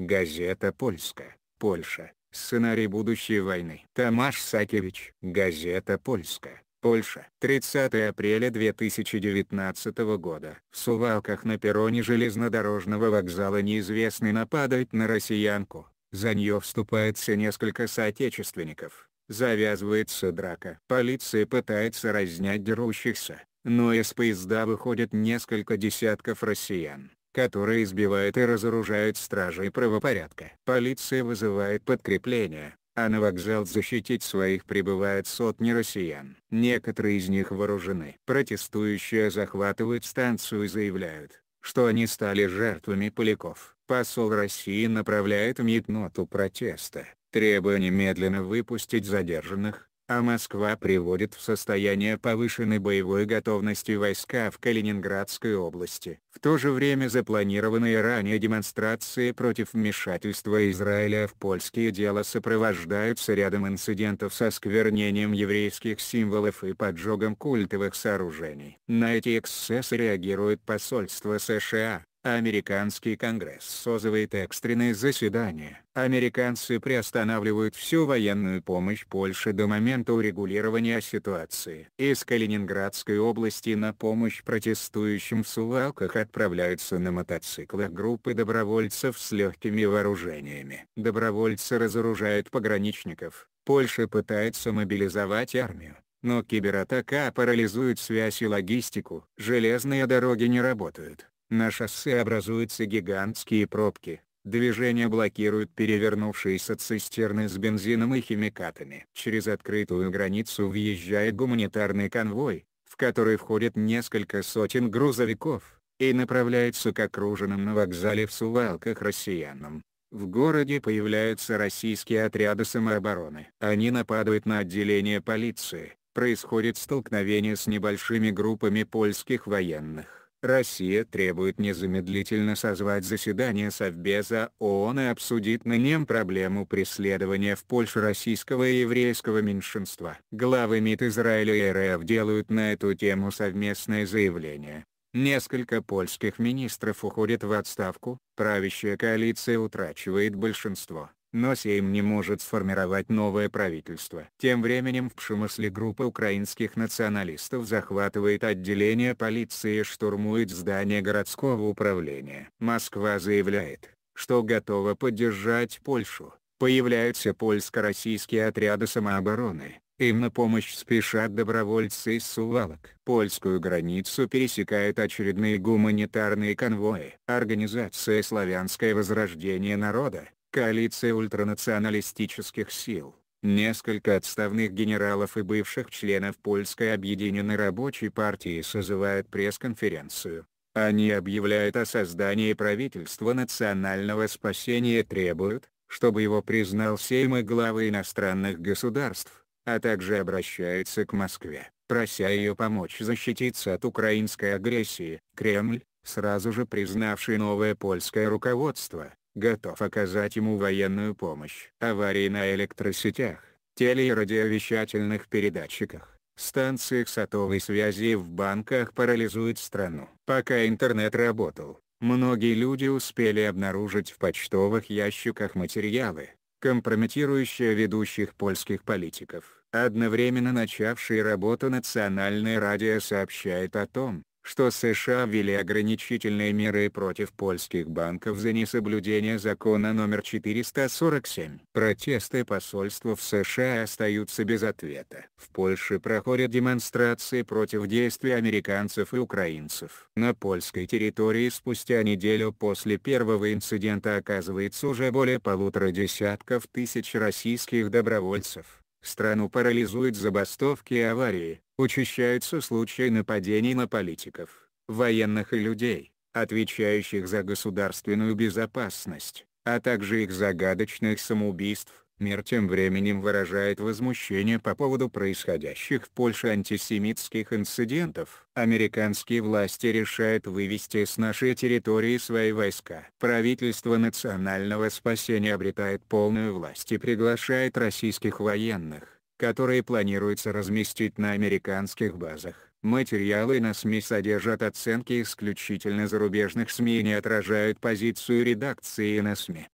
Газета «Польска», Польша, сценарий будущей войны. Тамаш Сакевич, газета «Польска», Польша. 30 апреля 2019 года. В Сувалках на перроне железнодорожного вокзала неизвестный нападает на россиянку. За нее вступается несколько соотечественников. Завязывается драка. Полиция пытается разнять дерущихся, но из поезда выходят несколько десятков россиян которые избивают и разоружают стражей правопорядка. Полиция вызывает подкрепление, а на вокзал защитить своих прибывают сотни россиян. Некоторые из них вооружены. Протестующие захватывают станцию и заявляют, что они стали жертвами поляков. Посол России направляет в Митноту протеста, требуя немедленно выпустить задержанных, а Москва приводит в состояние повышенной боевой готовности войска в Калининградской области. В то же время запланированные ранее демонстрации против вмешательства Израиля в польские дела сопровождаются рядом инцидентов со сквернением еврейских символов и поджогом культовых сооружений. На эти эксцессы реагирует посольство США, Американский конгресс созывает экстренное заседание. Американцы приостанавливают всю военную помощь Польше до момента урегулирования ситуации. Из Калининградской области на помощь протестующим в Сувалках отправляются на мотоциклах группы добровольцев с легкими вооружениями. Добровольцы разоружают пограничников. Польша пытается мобилизовать армию. Но кибератака парализует связь и логистику. Железные дороги не работают. На шоссе образуются гигантские пробки, движение блокируют перевернувшиеся цистерны с бензином и химикатами. Через открытую границу въезжает гуманитарный конвой, в который входит несколько сотен грузовиков, и направляется к окруженным на вокзале в Сувалках россиянам. В городе появляются российские отряды самообороны. Они нападают на отделение полиции, происходит столкновение с небольшими группами польских военных. Россия требует незамедлительно созвать заседание Совбеза ООН и обсудить на нем проблему преследования в Польше российского и еврейского меньшинства. Главы МИД Израиля и РФ делают на эту тему совместное заявление. Несколько польских министров уходят в отставку, правящая коалиция утрачивает большинство но Сейм не может сформировать новое правительство. Тем временем в Пшемысле группа украинских националистов захватывает отделение полиции и штурмует здание городского управления. Москва заявляет, что готова поддержать Польшу. Появляются польско-российские отряды самообороны. Им на помощь спешат добровольцы из Сувалок. Польскую границу пересекают очередные гуманитарные конвои. Организация «Славянское возрождение народа» коалиция ультранационалистических сил, несколько отставных генералов и бывших членов Польской объединенной рабочей партии созывают пресс-конференцию. Они объявляют о создании правительства национального спасения и требуют, чтобы его признал Сейм и главы иностранных государств, а также обращаются к Москве, прося ее помочь защититься от украинской агрессии. Кремль, сразу же признавший новое польское руководство, готов оказать ему военную помощь. Аварии на электросетях, теле- и радиовещательных передатчиках, станциях сотовой связи и в банках парализуют страну. Пока интернет работал, многие люди успели обнаружить в почтовых ящиках материалы, компрометирующие ведущих польских политиков. Одновременно начавший работу национальное радио сообщает о том, что США ввели ограничительные меры против польских банков за несоблюдение закона номер 447. Протесты посольства в США остаются без ответа. В Польше проходят демонстрации против действий американцев и украинцев. На польской территории спустя неделю после первого инцидента оказывается уже более полутора десятков тысяч российских добровольцев. Страну парализуют забастовки и аварии, учащаются случаи нападений на политиков, военных и людей, отвечающих за государственную безопасность, а также их загадочных самоубийств. Мир тем временем выражает возмущение по поводу происходящих в Польше антисемитских инцидентов. Американские власти решают вывести с нашей территории свои войска. Правительство национального спасения обретает полную власть и приглашает российских военных которые планируется разместить на американских базах. Материалы на СМИ содержат оценки исключительно зарубежных СМИ и не отражают позицию редакции на СМИ.